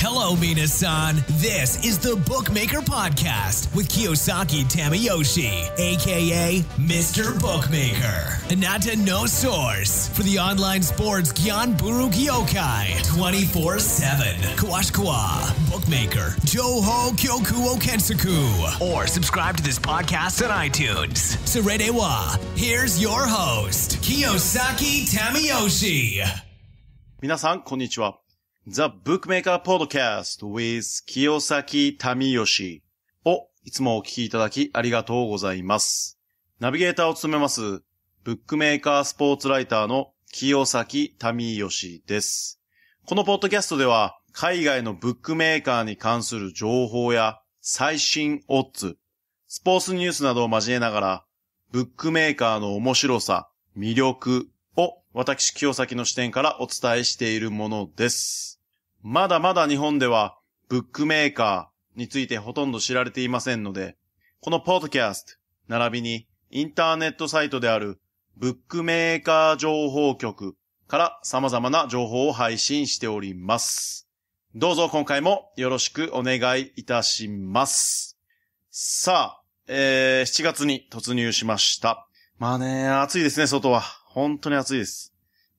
Hello, Minasan. This is the Bookmaker Podcast with Kiyosaki Tamayoshi, aka Mr. Bookmaker. Anata no source for the online sports Gyanburu Kyokai 24-7. Kawashkawa, Bookmaker, Joho kyoku Kensaku. Or subscribe to this podcast on iTunes. wa. here's your host, Kiyosaki Tamayoshi. konnichiwa. The Bookmaker Podcast with 清崎民義をいつもお聞きいただきありがとうございます。ナビゲーターを務めます、ブックメーカースポーツライターの清崎民義です。このポッドキャストでは、海外のブックメーカーに関する情報や最新オッズ、スポーツニュースなどを交えながら、ブックメーカーの面白さ、魅力を私清崎の視点からお伝えしているものです。まだまだ日本ではブックメーカーについてほとんど知られていませんので、このポッドキャスト、並びにインターネットサイトであるブックメーカー情報局から様々な情報を配信しております。どうぞ今回もよろしくお願いいたします。さあ、えー、7月に突入しました。まあね、暑いですね、外は。本当に暑いです。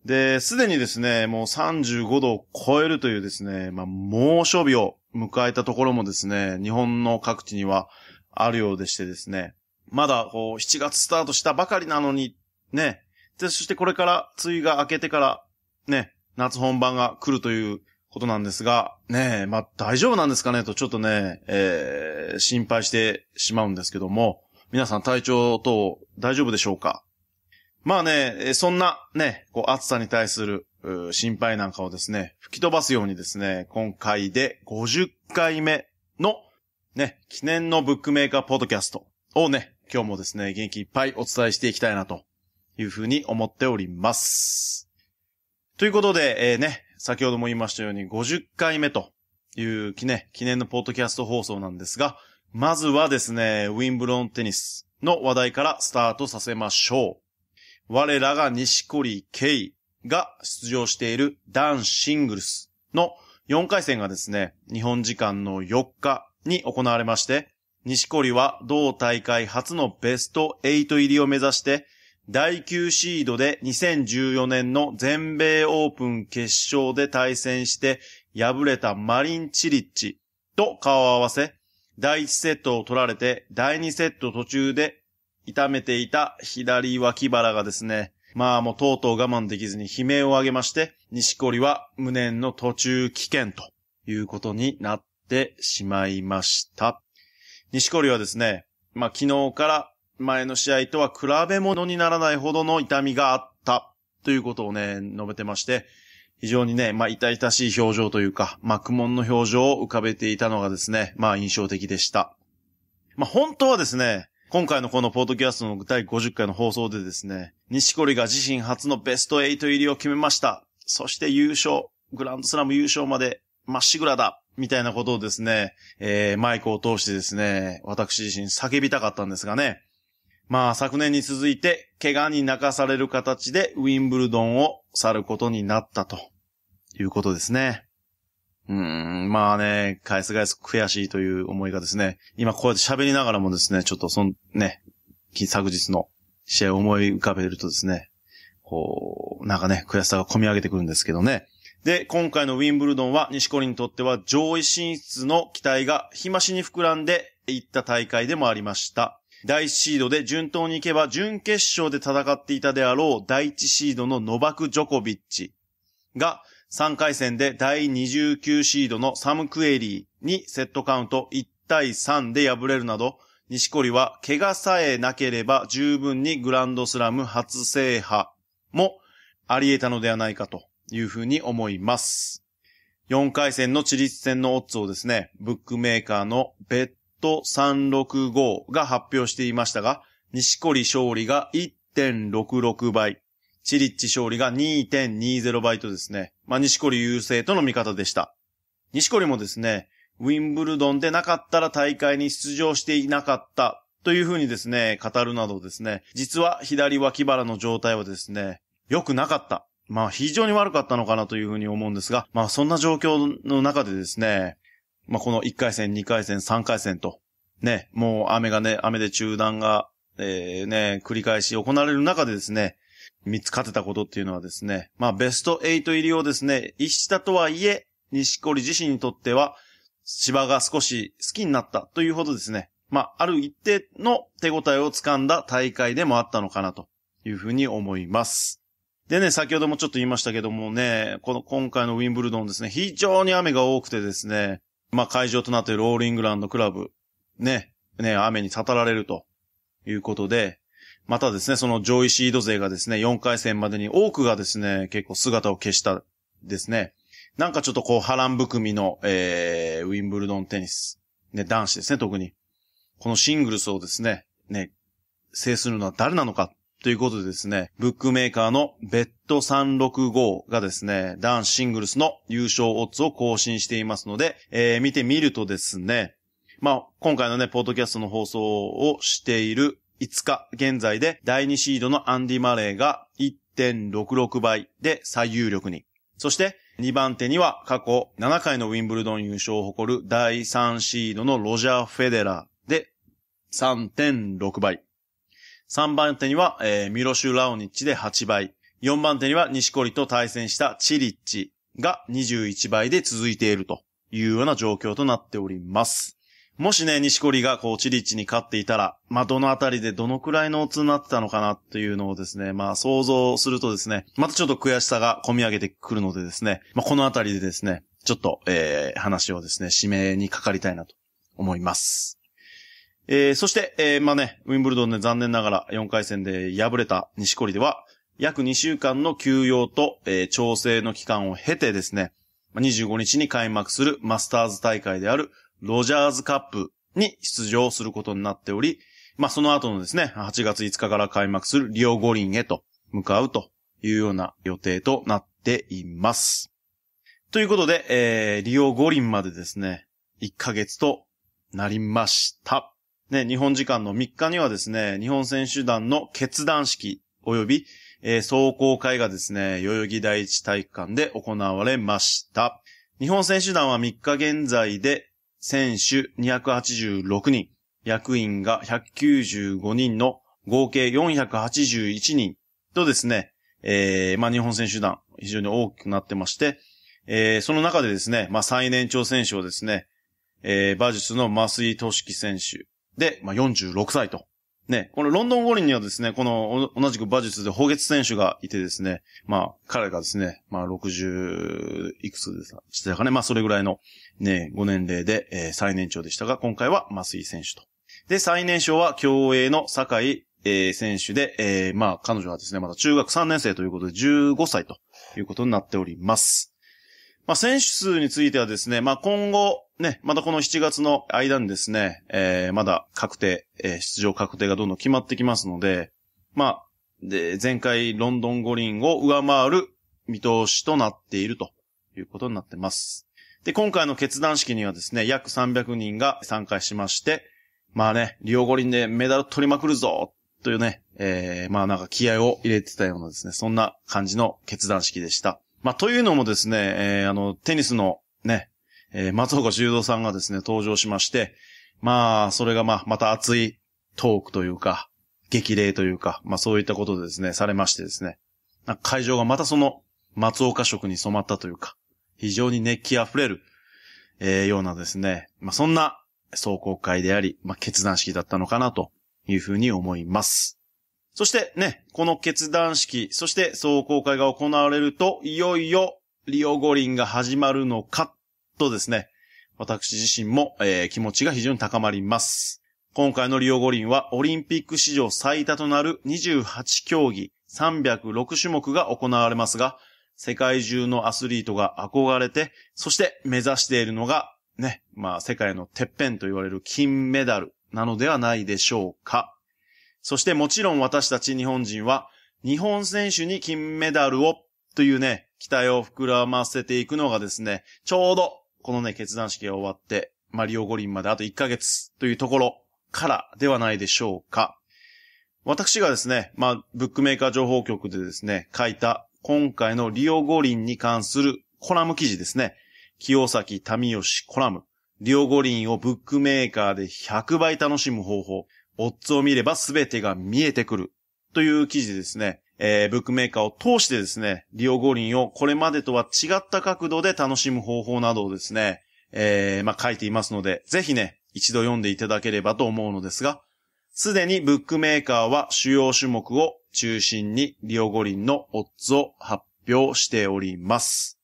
で、すでにですね、もう35度を超えるというですね、まあ、猛暑日を迎えたところもですね、日本の各地にはあるようでしてですね、まだこう、7月スタートしたばかりなのに、ね、で、そしてこれから、梅雨が明けてから、ね、夏本番が来るということなんですが、ねまあ、大丈夫なんですかねと、ちょっとね、えー、心配してしまうんですけども、皆さん体調等大丈夫でしょうかまあね、そんなね、こう暑さに対する心配なんかをですね、吹き飛ばすようにですね、今回で50回目のね、記念のブックメーカーポッドキャストをね、今日もですね、元気いっぱいお伝えしていきたいなというふうに思っております。ということで、えー、ね、先ほども言いましたように50回目という記念、記念のポッドキャスト放送なんですが、まずはですね、ウィンブロンテニスの話題からスタートさせましょう。我らが西堀圭が出場している男子シングルスの4回戦がですね、日本時間の4日に行われまして、西堀は同大会初のベスト8入りを目指して、第9シードで2014年の全米オープン決勝で対戦して敗れたマリン・チリッチと顔を合わせ、第1セットを取られて第2セット途中で痛めていた左脇腹がですね、まあもうとうとう我慢できずに悲鳴を上げまして、西織は無念の途中危険ということになってしまいました。西織はですね、まあ昨日から前の試合とは比べ物にならないほどの痛みがあったということをね、述べてまして、非常にね、まあ痛々しい表情というか、まあ苦悶の表情を浮かべていたのがですね、まあ印象的でした。まあ本当はですね、今回のこのポートキャストの第50回の放送でですね、錦織が自身初のベスト8入りを決めました。そして優勝、グランドスラム優勝までまっしぐらだみたいなことをですね、えー、マイクを通してですね、私自身叫びたかったんですがね。まあ、昨年に続いて、怪我に泣かされる形でウィンブルドンを去ることになったということですね。うん、まあね、返す返す悔しいという思いがですね、今こうやって喋りながらもですね、ちょっとそん、ね、昨日の試合を思い浮かべるとですね、こう、なんかね、悔しさが込み上げてくるんですけどね。で、今回のウィンブルドンは、西コリにとっては上位進出の期待が日増しに膨らんでいった大会でもありました。第1シードで順当に行けば、準決勝で戦っていたであろう第1シードのノバク・ジョコビッチが、3回戦で第29シードのサム・クエリーにセットカウント1対3で敗れるなど、西堀は怪我さえなければ十分にグランドスラム初制覇もあり得たのではないかというふうに思います。4回戦の地立戦のオッズをですね、ブックメーカーのベッド365が発表していましたが、西堀勝利が1.66倍、チリッチ勝利が2.20倍とですね、まあ、西堀優勢との見方でした。西堀もですね、ウィンブルドンでなかったら大会に出場していなかったというふうにですね、語るなどですね、実は左脇腹の状態はですね、良くなかった。まあ非常に悪かったのかなというふうに思うんですが、まあそんな状況の中でですね、まあこの1回戦、2回戦、3回戦と、ね、もう雨がね、雨で中断が、えー、ね、繰り返し行われる中でですね、三つ勝てたことっていうのはですね、まあベスト8入りをですね、一したとはいえ、西堀自身にとっては、芝が少し好きになったというほどですね、まあある一定の手応えをつかんだ大会でもあったのかなというふうに思います。でね、先ほどもちょっと言いましたけどもね、この今回のウィンブルドンですね、非常に雨が多くてですね、まあ会場となっているオールイングランドクラブ、ね、ね、雨にたたられるということで、またですね、その上位シード勢がですね、4回戦までに多くがですね、結構姿を消したですね。なんかちょっとこう波乱含みの、えー、ウィンブルドンテニス。ね、男子ですね、特に。このシングルスをですね、ね、制するのは誰なのかということでですね、ブックメーカーのベッド365がですね、男子シングルスの優勝オッズを更新していますので、えー、見てみるとですね、まあ、今回のね、ポッドキャストの放送をしている5日現在で第2シードのアンディ・マレーが1.66倍で最有力に。そして2番手には過去7回のウィンブルドン優勝を誇る第3シードのロジャー・フェデラーで3.6倍。3番手には、えー、ミロシュ・ラオニッチで8倍。4番手には西コリと対戦したチリッチが21倍で続いているというような状況となっております。もしね、西堀がこう、チリッチに勝っていたら、まあ、どのあたりでどのくらいのオツになってたのかなっていうのをですね、まあ、想像するとですね、またちょっと悔しさが込み上げてくるのでですね、まあ、このあたりでですね、ちょっと、えー、話をですね、指名にかかりたいなと思います。えー、そして、えー、まあね、ウィンブルドンで残念ながら4回戦で敗れた西堀では、約2週間の休養と、えー、調整の期間を経てですね、25日に開幕するマスターズ大会であるロジャーズカップに出場することになっており、まあ、その後のですね、8月5日から開幕するリオ五輪へと向かうというような予定となっています。ということで、えー、リオ五輪までですね、1ヶ月となりました。ね、日本時間の3日にはですね、日本選手団の決断式及び、えー、総公開がですね、代々木第一体育館で行われました。日本選手団は3日現在で選手286人、役員が195人の合計481人とですね、えー、まあ日本選手団非常に大きくなってまして、えー、その中でですね、まあ最年長選手をですね、えー、馬術の増井俊樹選手で、まあ46歳とね、このロンドン五輪にはですね、この同じく馬術で補月選手がいてですね、まあ彼がですね、まあ60いくつでしたかね、まあそれぐらいのね、5年齢で、えー、最年長でしたが、今回は麻酔選手と。で、最年少は競泳の坂井、えー、選手で、えー、まあ彼女はですね、まだ中学3年生ということで15歳ということになっております。まあ選手数についてはですね、まあ今後、ね、またこの7月の間にですね、えー、まだ確定、えー、出場確定がどんどん決まってきますので、まあ、で、前回ロンドン五輪を上回る見通しとなっているということになってます。で、今回の決断式にはですね、約300人が参加しまして、まあね、リオ五輪でメダル取りまくるぞというね、えー、まあなんか気合を入れてたようなですね、そんな感じの決断式でした。まあというのもですね、えー、あの、テニスのね、えー、松岡修造さんがですね、登場しまして、まあ、それがまあ、また熱いトークというか、激励というか、まあそういったことでですね、されましてですね、会場がまたその松岡色に染まったというか、非常に熱気あふれる、えー、ようなですね、まあそんな壮行会であり、まあ決断式だったのかなというふうに思います。そしてね、この決断式、そして壮行会が行われると、いよいよリオ五輪が始まるのかとですね、私自身も、えー、気持ちが非常に高まります。今回のリオ五輪はオリンピック史上最多となる28競技306種目が行われますが、世界中のアスリートが憧れて、そして目指しているのが、ね、まあ世界のてっぺんと言われる金メダルなのではないでしょうか。そしてもちろん私たち日本人は、日本選手に金メダルをというね、期待を膨らませていくのがですね、ちょうどこのね、決断式が終わって、マリオ五輪まであと1ヶ月というところからではないでしょうか。私がですね、まあ、ブックメーカー情報局でですね、書いた今回のリオ五輪に関するコラム記事ですね。清崎民吉コラム。リオ五輪をブックメーカーで100倍楽しむ方法。オッズを見れば全てが見えてくる。という記事ですね。えー、ブックメーカーを通してですね、リオ五輪をこれまでとは違った角度で楽しむ方法などをですね、えー、まあ、書いていますので、ぜひね、一度読んでいただければと思うのですが、すでにブックメーカーは主要種目を中心にリオ五輪のオッズを発表しております。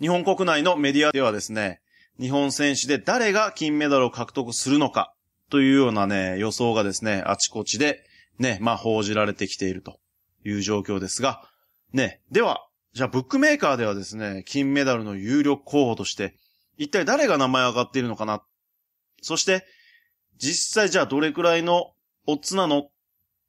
日本国内のメディアではですね、日本選手で誰が金メダルを獲得するのかというようなね、予想がですね、あちこちでね、まあ、報じられてきていると。いう状況ですが、ね、では、じゃあブックメーカーではですね、金メダルの有力候補として、一体誰が名前上がっているのかなそして、実際じゃあどれくらいのオッズなの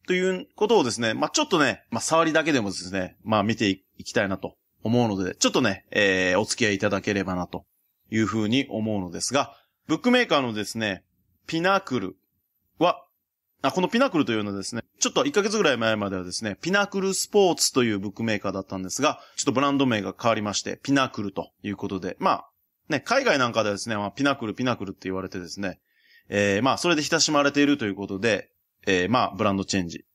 ということをですね、まあ、ちょっとね、まあ、触りだけでもですね、まあ、見ていきたいなと思うので、ちょっとね、えー、お付き合いいただければなというふうに思うのですが、ブックメーカーのですね、ピナクルはあ、このピナクルというのはですね、ちょっと1ヶ月ぐらい前まではですね、ピナクルスポーツというブックメーカーだったんですが、ちょっとブランド名が変わりまして、ピナクルということで、まあ、ね、海外なんかではですね、まあ、ピナクル、ピナクルって言われてですね、えー、まあ、それで親しまれているということで、えー、まあ、ブランドチェンジ。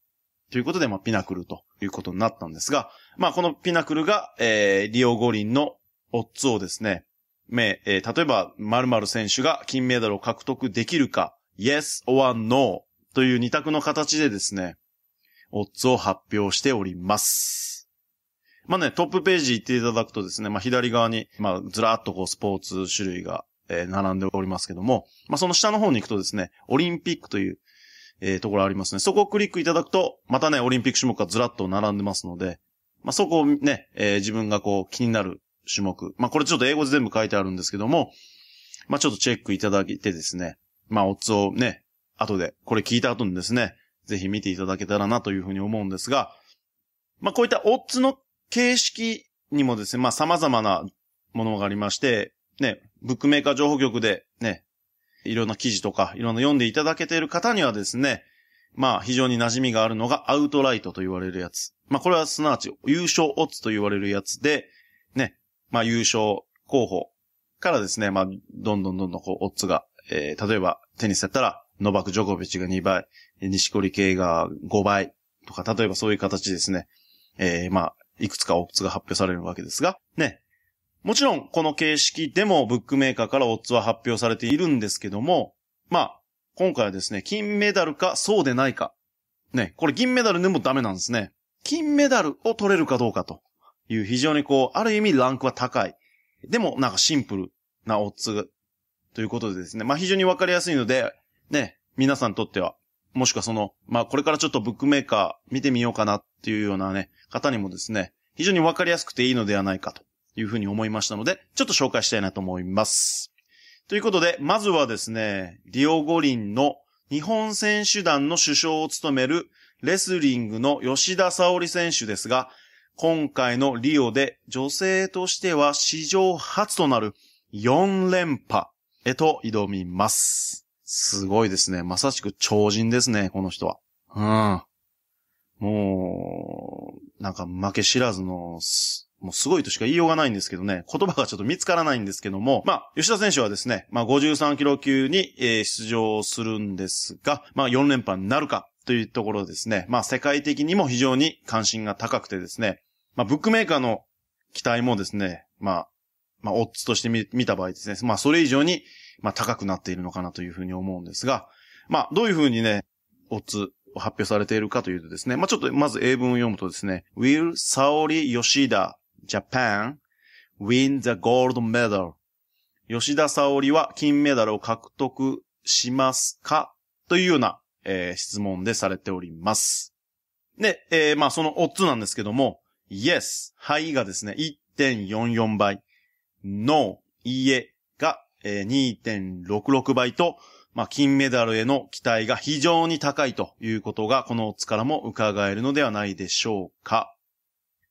ということで、まあ、ピナクルということになったんですが、まあ、このピナクルが、えー、リオ五輪のオッズをですね、えー、例えば、〇〇選手が金メダルを獲得できるか、yes or no という二択の形でですね、オッズを発表しております。まあね、トップページ行っていただくとですね、まあ左側に、まあずらっとこうスポーツ種類が、えー、並んでおりますけども、まあその下の方に行くとですね、オリンピックという、えー、ところありますね。そこをクリックいただくと、またね、オリンピック種目がずらっと並んでますので、まあそこをね、えー、自分がこう気になる種目。まあこれちょっと英語で全部書いてあるんですけども、まあちょっとチェックいただいてですね、まあオッズをね、後で、これ聞いた後にですね、ぜひ見ていただけたらなというふうに思うんですが、まあ、こういったオッズの形式にもですね、まあ、様々なものがありまして、ね、ブックメーカー情報局でね、いろんな記事とか、いろんな読んでいただけている方にはですね、まあ、非常に馴染みがあるのがアウトライトと言われるやつ。まあ、これはすなわち優勝オッズと言われるやつで、ね、まあ、優勝候補からですね、まあ、どんどんどんどんこう、オッズが、えー、例えばテニスやったら、ノバク・ジョコビッチが2倍、西堀系が5倍とか、例えばそういう形ですね。えー、まあ、いくつかオッズが発表されるわけですが、ね。もちろん、この形式でもブックメーカーからオッズは発表されているんですけども、まあ、今回はですね、金メダルかそうでないか。ね、これ銀メダルでもダメなんですね。金メダルを取れるかどうかという非常にこう、ある意味ランクは高い。でもなんかシンプルなオッズということでですね。まあ非常にわかりやすいので、ね、皆さんにとっては、もしくはその、まあこれからちょっとブックメーカー見てみようかなっていうようなね、方にもですね、非常にわかりやすくていいのではないかというふうに思いましたので、ちょっと紹介したいなと思います。ということで、まずはですね、リオ五輪の日本選手団の首相を務めるレスリングの吉田沙織選手ですが、今回のリオで女性としては史上初となる4連覇へと挑みます。すごいですね。まさしく超人ですね、この人は。うん。もう、なんか負け知らずの、もうすごいとしか言いようがないんですけどね、言葉がちょっと見つからないんですけども、まあ、吉田選手はですね、まあ53キロ級に、え出場するんですが、まあ4連覇になるかというところですね、まあ世界的にも非常に関心が高くてですね、まあブックメーカーの期待もですね、まあまあ、オッズとして見た場合ですね、まあ、それ以上に、まあ、高くなっているのかなというふうに思うんですが、まあ、どういうふうにね、オッズを発表されているかというとですね、まあ、ちょっとまず英文を読むとですね、Will Saori Yoshida Japan win the gold medal? 吉田沙織は金メダルを獲得しますかというような、えー、質問でされております。で、えー、まあそのオッズなんですけども、Yes, はいがですね、1.44倍。ノー、いいえが、え2.66倍と、まあ、金メダルへの期待が非常に高いということが、このオッズからも伺えるのではないでしょうか。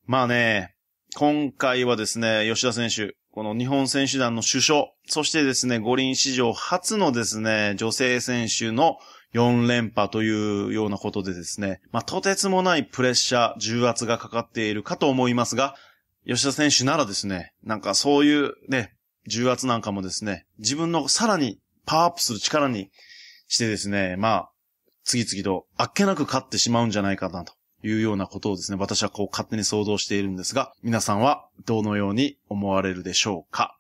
まあね、今回はですね、吉田選手、この日本選手団の首相、そしてですね、五輪史上初のですね、女性選手の4連覇というようなことでですね、まあ、とてつもないプレッシャー、重圧がかかっているかと思いますが、吉田選手ならですね、なんかそういうね、重圧なんかもですね、自分のさらにパワーアップする力にしてですね、まあ、次々とあっけなく勝ってしまうんじゃないかなというようなことをですね、私はこう勝手に想像しているんですが、皆さんはどのように思われるでしょうか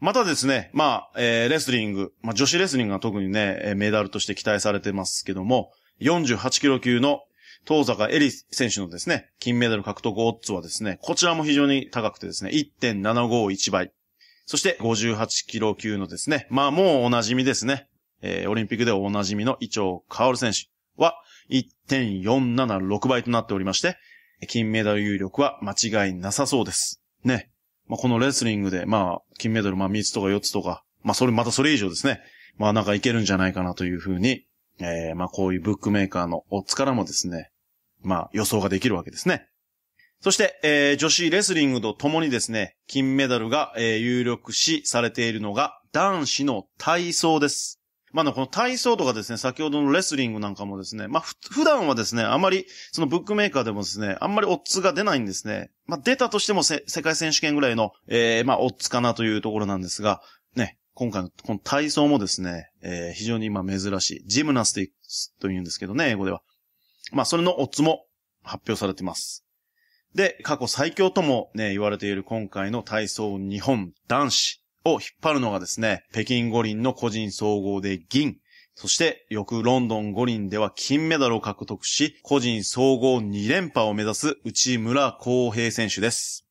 またですね、まあ、えー、レスリング、まあ女子レスリングが特にね、メダルとして期待されてますけども、48キロ級の東坂エリ選手のですね、金メダル獲得オッズはですね、こちらも非常に高くてですね、1.751倍。そして58キロ級のですね、まあもうお馴染みですね、えー、オリンピックでお馴染みの伊調薫選手は1.476倍となっておりまして、金メダル有力は間違いなさそうです。ね。まあ、このレスリングで、まあ、金メダル、まあ、3つとか4つとか、まあ、それ、またそれ以上ですね。まあ、なんかいけるんじゃないかなというふうに、えー、まあ、こういうブックメーカーのオッズからもですね、まあ、予想ができるわけですね。そして、えー、女子レスリングとともにですね、金メダルが、えー、有力視されているのが、男子の体操です。まあこの体操とかですね、先ほどのレスリングなんかもですね、まあ、普段はですね、あまり、そのブックメーカーでもですね、あんまりオッズが出ないんですね。まあ、出たとしても世界選手権ぐらいの、えー、まあ、オッズかなというところなんですが、ね、今回のこの体操もですね、えー、非常に今珍しい。ジムナスティックスというんですけどね、英語では。まあ、それのオッズも発表されています。で、過去最強ともね、言われている今回の体操日本男子を引っ張るのがですね、北京五輪の個人総合で銀、そして翌ロンドン五輪では金メダルを獲得し、個人総合2連覇を目指す内村航平選手です。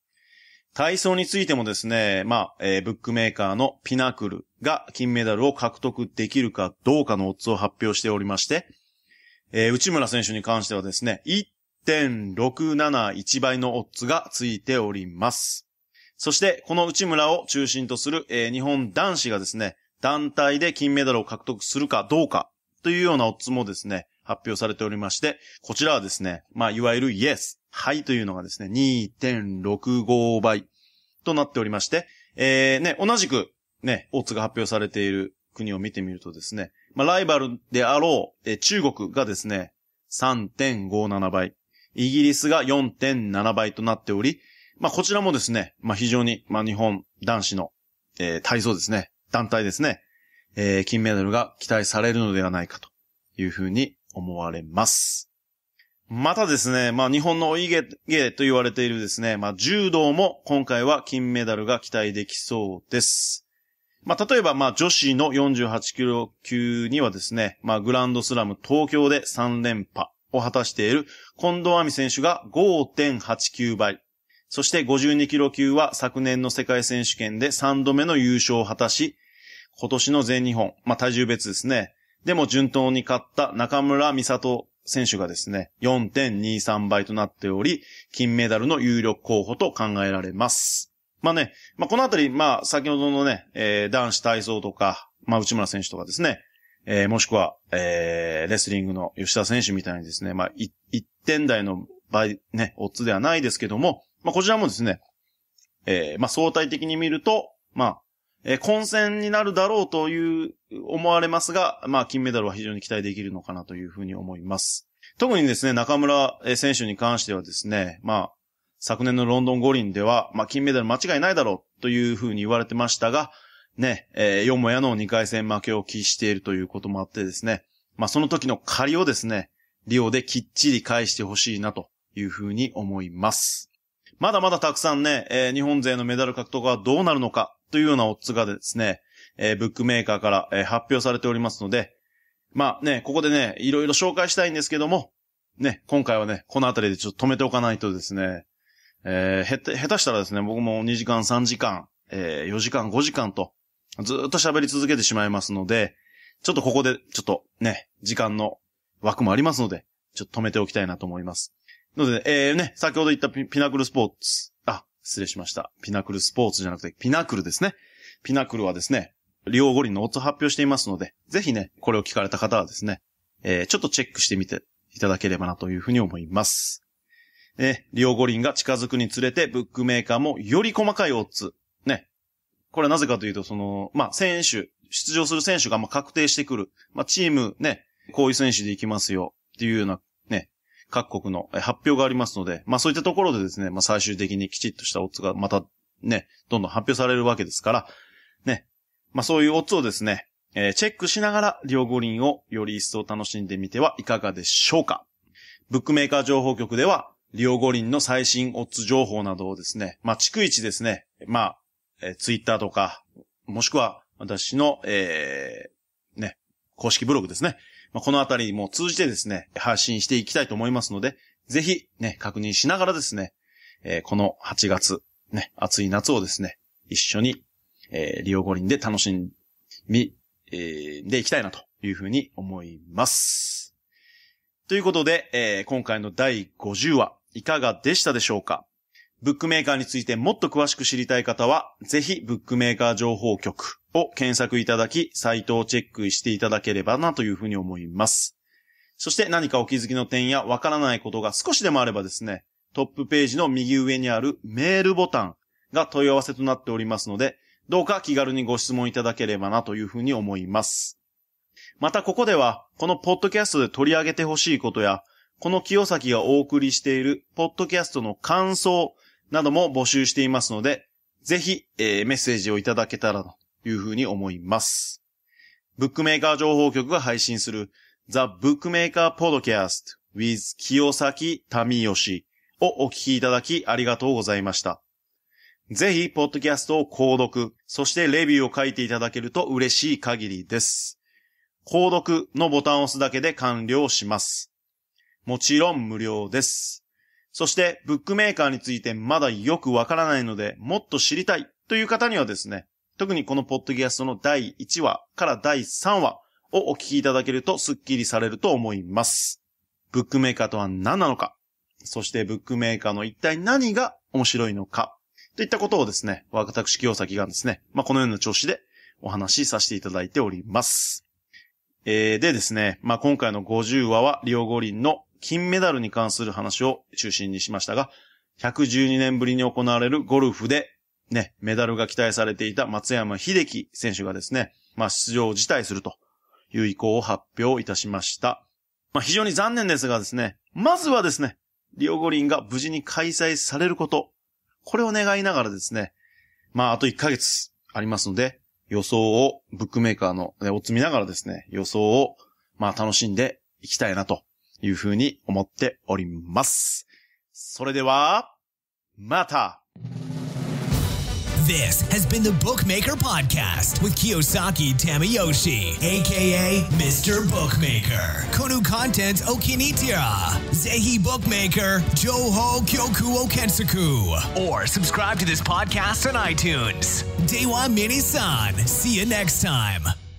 体操についてもですね、まあ、えー、ブックメーカーのピナクルが金メダルを獲得できるかどうかのオッズを発表しておりまして、えー、内村選手に関してはですね、1.671倍のオッズがついております。そして、この内村を中心とする、えー、日本男子がですね、団体で金メダルを獲得するかどうかというようなオッズもですね、発表されておりまして、こちらはですね、まあ、いわゆるイエス、はいというのがですね、2.65倍となっておりまして、えー、ね、同じくね、オッズが発表されている国を見てみるとですね、まあ、ライバルであろう、え中国がですね、3.57倍、イギリスが4.7倍となっており、まあ、こちらもですね、まあ、非常に、まあ、日本男子の、えー、体操ですね、団体ですね、えー、金メダルが期待されるのではないかというふうに思われます。またですね、まあ日本のお家芸と言われているですね、まあ柔道も今回は金メダルが期待できそうです。まあ、例えば、まあ、女子の48キロ級にはですね、まあ、グランドスラム東京で3連覇を果たしている近藤亜美選手が5.89倍。そして52キロ級は昨年の世界選手権で3度目の優勝を果たし、今年の全日本、まあ、体重別ですね。でも順当に勝った中村美里選手がですね、4.23倍となっており、金メダルの有力候補と考えられます。まあね、まあこのあたり、まあ先ほどのね、えー、男子体操とか、まあ内村選手とかですね、えー、もしくは、えー、レスリングの吉田選手みたいにですね、まあ1点台の倍、ね、オッズではないですけども、まあこちらもですね、えー、まあ相対的に見ると、まあ、えー、混戦になるだろうという思われますが、まあ金メダルは非常に期待できるのかなというふうに思います。特にですね、中村選手に関してはですね、まあ、昨年のロンドン五輪では、まあ、金メダル間違いないだろうというふうに言われてましたが、ね、えー、よもやの2回戦負けを喫しているということもあってですね、まあ、その時の借りをですね、リオできっちり返してほしいなというふうに思います。まだまだたくさんね、えー、日本勢のメダル獲得はどうなるのかというようなオッズがですね、えー、ブックメーカーから、えー、発表されておりますので、まあね、ここでね、いろいろ紹介したいんですけども、ね、今回はね、このあたりでちょっと止めておかないとですね、えー、へて、下手したらですね、僕も2時間、3時間、えー、4時間、5時間と、ずっと喋り続けてしまいますので、ちょっとここで、ちょっとね、時間の枠もありますので、ちょっと止めておきたいなと思います。ので、えー、ね、先ほど言ったピナクルスポーツ、あ、失礼しました。ピナクルスポーツじゃなくて、ピナクルですね。ピナクルはですね、リオ五輪のオッズ発表していますので、ぜひね、これを聞かれた方はですね、えー、ちょっとチェックしてみていただければなというふうに思います。ね、リオ五輪が近づくにつれて、ブックメーカーもより細かいオッズ。ね。これはなぜかというと、その、まあ、選手、出場する選手がま、確定してくる。まあ、チーム、ね、こういう選手で行きますよ。っていうような、ね、各国の発表がありますので、まあ、そういったところでですね、まあ、最終的にきちっとしたオッズがまた、ね、どんどん発表されるわけですから、ね。まあ、そういうオッズをですね、えー、チェックしながら、リオ五輪をより一層楽しんでみてはいかがでしょうか。ブックメーカー情報局では、リオ五輪の最新オッズ情報などをですね、まあ、逐一ですね、まあ、えー、ツイッターとか、もしくは私の、えー、ね、公式ブログですね。まあ、このあたりも通じてですね、発信していきたいと思いますので、ぜひ、ね、確認しながらですね、えー、この8月、ね、暑い夏をですね、一緒に、えー、リオ五輪で楽しみ、えー、でいきたいなというふうに思います。ということで、えー、今回の第50話、いかがでしたでしょうかブックメーカーについてもっと詳しく知りたい方は、ぜひブックメーカー情報局を検索いただき、サイトをチェックしていただければなというふうに思います。そして何かお気づきの点やわからないことが少しでもあればですね、トップページの右上にあるメールボタンが問い合わせとなっておりますので、どうか気軽にご質問いただければなというふうに思います。またここでは、このポッドキャストで取り上げてほしいことや、この清崎がお送りしている、ポッドキャストの感想なども募集していますので、ぜひ、えー、メッセージをいただけたらというふうに思います。ブックメーカー情報局が配信する、ザ・ブックメーカーポッドキャスト with 清崎民義をお聞きいただきありがとうございました。ぜひ、ポッドキャストを購読、そしてレビューを書いていただけると嬉しい限りです。購読のボタンを押すだけで完了します。もちろん無料です。そして、ブックメーカーについてまだよくわからないので、もっと知りたいという方にはですね、特にこのポッドキャストの第1話から第3話をお聞きいただけるとスッキリされると思います。ブックメーカーとは何なのか、そしてブックメーカーの一体何が面白いのか、といったことをですね、私清崎がですね、まあ、このような調子でお話しさせていただいております。えー、でですね、まあ、今回の50話は、リオ五輪の金メダルに関する話を中心にしましたが、112年ぶりに行われるゴルフで、ね、メダルが期待されていた松山秀樹選手がですね、まあ出場を辞退するという意向を発表いたしました。まあ非常に残念ですがですね、まずはですね、リオ五輪が無事に開催されること、これを願いながらですね、まああと1ヶ月ありますので、予想をブックメーカーの、ね、お積みながらですね、予想をまあ楽しんでいきたいなというふうに思っております。それでは、また This has been the Bookmaker Podcast with Kiyosaki Tamiyoshi, aka Mr. Bookmaker. Konu content okinitira. Zehi Bookmaker, Joho Kyoku o k e n s u k u Or subscribe to this podcast on iTunes. Dewa Mini-san. See you next time.